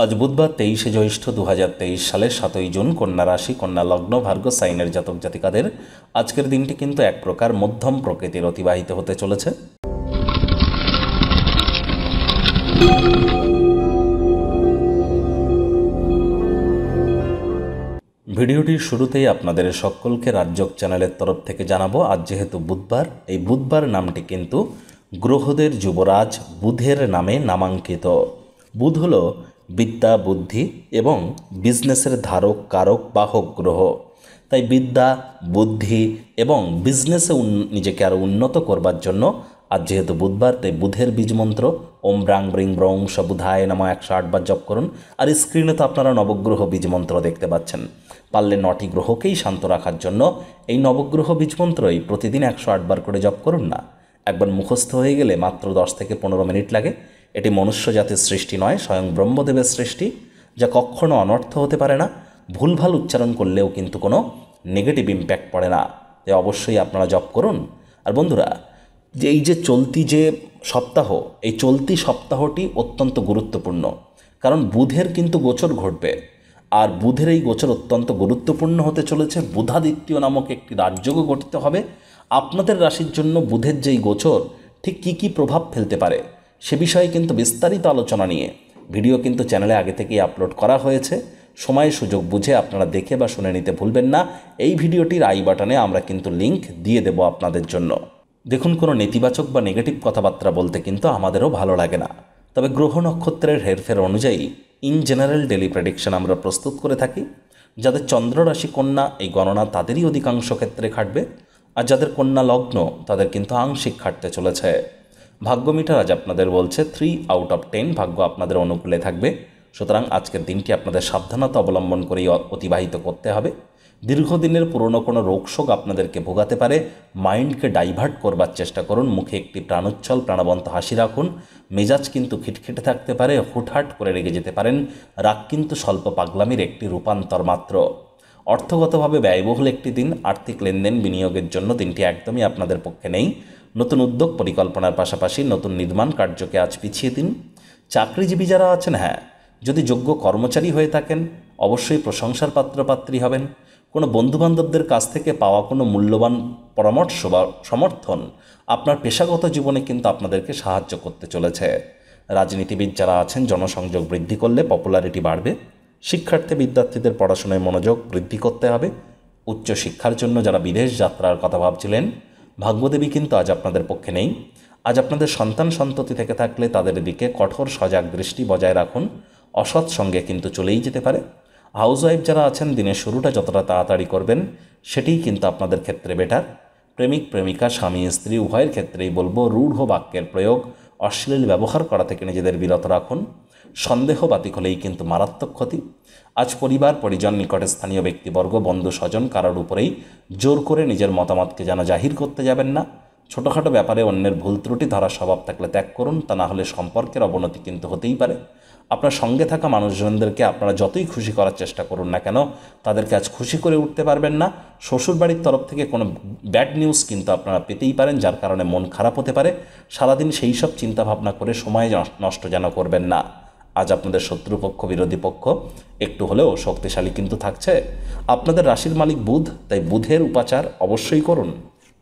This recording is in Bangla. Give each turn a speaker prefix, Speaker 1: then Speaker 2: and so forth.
Speaker 1: আজ বুধবার তেইশে জ্যৈষ্ঠ দু সালে সাতই জুন কন্যা রাশি কন্যা লগ্ন ভার্গ সাইনের জাতক জাতিকাদের আজকের দিনটি কিন্তু এক প্রকার মধ্যম প্রকৃতির অতিবাহিত হতে চলেছে ভিডিওটির শুরুতেই আপনাদের সকলকে রাজ্যক চ্যানেলের তরফ থেকে জানাবো আজ যেহেতু বুধবার এই বুধবার নামটি কিন্তু গ্রহদের যুবরাজ বুধের নামে নামাঙ্কিত বুধ হলো বিদ্যা বুদ্ধি এবং বিজনেসের ধারক কারক বাহক গ্রহ তাই বিদ্যা বুদ্ধি এবং বিজনেসে নিজেকে আরও উন্নত করবার জন্য আজ যেহেতু বুধবার তাই বুধের বীজ মন্ত্র ওম ব্রাং ব্রিং ব্রং সবুধায় নামা একশো আটবার জপ করুন আর স্ক্রিনে তো আপনারা নবগ্রহ বীজ মন্ত্র দেখতে পাচ্ছেন পারলে নটি গ্রহকেই শান্ত রাখার জন্য এই নবগ্রহ বীজ মন্ত্রই প্রতিদিন একশো আটবার করে জপ করুন না একবার মুখস্থ হয়ে গেলে মাত্র দশ থেকে পনেরো মিনিট লাগে এটি মনুষ্য জাতির সৃষ্টি নয় স্বয়ং ব্রহ্মদেবের সৃষ্টি যা কখনও অনর্থ হতে পারে না ভুলভাল উচ্চারণ করলেও কিন্তু কোনো নেগেটিভ ইম্প্যাক্ট পড়ে না তাই অবশ্যই আপনারা জব করুন আর বন্ধুরা যে এই যে চলতি যে সপ্তাহ এই চলতি সপ্তাহটি অত্যন্ত গুরুত্বপূর্ণ কারণ বুধের কিন্তু গোচর ঘটবে আর বুধের এই গোচর অত্যন্ত গুরুত্বপূর্ণ হতে চলেছে বুধাদিত্য নামক একটি রাজযোগও গঠিত হবে আপনাদের রাশির জন্য বুধের যেই গোচর ঠিক কী কী প্রভাব ফেলতে পারে সে বিষয়ে কিন্তু বিস্তারিত আলোচনা নিয়ে ভিডিও কিন্তু চ্যানেলে আগে থেকেই আপলোড করা হয়েছে সময় সুযোগ বুঝে আপনারা দেখে বা শুনে নিতে ভুলবেন না এই ভিডিওটির আই বাটনে আমরা কিন্তু লিংক দিয়ে দেব আপনাদের জন্য দেখুন কোনো নেতিবাচক বা নেগেটিভ কথাবার্তা বলতে কিন্তু আমাদেরও ভালো লাগে না তবে গ্রহ নক্ষত্রের হেরফের অনুযায়ী ইন জেনারেল ডেলি প্রেডিকশন আমরা প্রস্তুত করে থাকি যাদের চন্দ্ররাশি কন্যা এই গণনা তাদেরই অধিকাংশ ক্ষেত্রে খাটবে আর যাদের কন্যা লগ্ন তাদের কিন্তু আংশিক খাটতে চলেছে ভাগ্য মিটার আজ আপনাদের বলছে থ্রি আউট অফ টেন ভাগ্য আপনাদের অনুকূলে থাকবে সুতরাং আজকের দিনটি আপনাদের সাবধানতা অবলম্বন করেই অতিবাহিত করতে হবে দীর্ঘদিনের পুরনো কোনো রোগশোক আপনাদেরকে ভোগাতে পারে মাইন্ডকে ডাইভার্ট করবার চেষ্টা করুন মুখে একটি প্রাণোচ্ছল প্রাণবন্ত হাসি রাখুন মেজাজ কিন্তু খিটখিটে থাকতে পারে হুটহাট করে রেগে যেতে পারেন রাগ কিন্তু স্বল্প পাগলামির একটি রূপান্তর মাত্র অর্থগতভাবে ব্যয়বহুল একটি দিন আর্থিক লেনদেন বিনিয়োগের জন্য দিনটি একদমই আপনাদের পক্ষে নেই নতুন উদ্যোগ পরিকল্পনার পাশাপাশি নতুন নির্মাণ কার্যকে আজ পিছিয়ে দিন চাকরিজীবী যারা আছেন হ্যাঁ যদি যোগ্য কর্মচারী হয়ে থাকেন অবশ্যই প্রশংসার পাত্রপাত্রী হবেন কোনো বন্ধুবান্ধবদের কাছ থেকে পাওয়া কোনো মূল্যবান পরামর্শ বা সমর্থন আপনার পেশাগত জীবনে কিন্তু আপনাদেরকে সাহায্য করতে চলেছে রাজনীতিবিদ যারা আছেন জনসংযোগ বৃদ্ধি করলে পপুলারিটি বাড়বে শিক্ষার্থী বিদ্যার্থীদের পড়াশোনায় মনোযোগ বৃদ্ধি করতে হবে উচ্চশিক্ষার জন্য যারা বিদেশ যাত্রার কথা ভাবছিলেন ভাগ্যদেবী কিন্তু আজ আপনাদের পক্ষে নেই আজ আপনাদের সন্তান সন্ততি থেকে থাকলে তাদের দিকে কঠোর সজাগ দৃষ্টি বজায় রাখুন অসৎ সঙ্গে কিন্তু চলেই যেতে পারে হাউসওয়াইফ যারা আছেন দিনের শুরুটা যতটা তাড়াতাড়ি করবেন সেটিই কিন্তু আপনাদের ক্ষেত্রে বেটার প্রেমিক প্রেমিকা স্বামী স্ত্রী উভয়ের ক্ষেত্রেই বলবো রূঢ় বাক্যের প্রয়োগ অশ্লীল ব্যবহার করা থেকে নিজেদের বিরত রাখুন সন্দেহ বাতিক হলেই কিন্তু মারাত্মক ক্ষতি আজ পরিবার পরিজন নিকটে স্থানীয় ব্যক্তিবর্গ বন্ধু স্বজন কারোর উপরেই জোর করে নিজের মতামতকে যেন জাহির করতে যাবেন না ছোটোখাটো ব্যাপারে অন্যের ভুল ত্রুটি ধরার স্বভাব থাকলে ত্যাগ করুন তা না হলে সম্পর্কের অবনতি কিন্তু হতেই পারে আপনার সঙ্গে থাকা মানুষজনদেরকে আপনারা যতই খুশি করার চেষ্টা করুন না কেন তাদেরকে আজ খুশি করে উঠতে পারবেন না শ্বশুরবাড়ির তরফ থেকে কোনো ব্যাড নিউজ কিন্তু আপনারা পেতেই পারেন যার কারণে মন খারাপ হতে পারে সারাদিন সেই সব চিন্তাভাবনা করে সময় নষ্ট যেন করবেন না আজ আপনাদের শত্রুপক্ষ বিরোধী পক্ষ একটু হলেও শক্তিশালী কিন্তু থাকছে আপনাদের রাশির মালিক বুধ তাই বুধের উপাচার অবশ্যই করুন